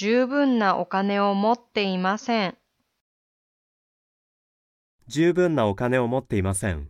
十分なお金を持っていません。十分なお金を持っていません。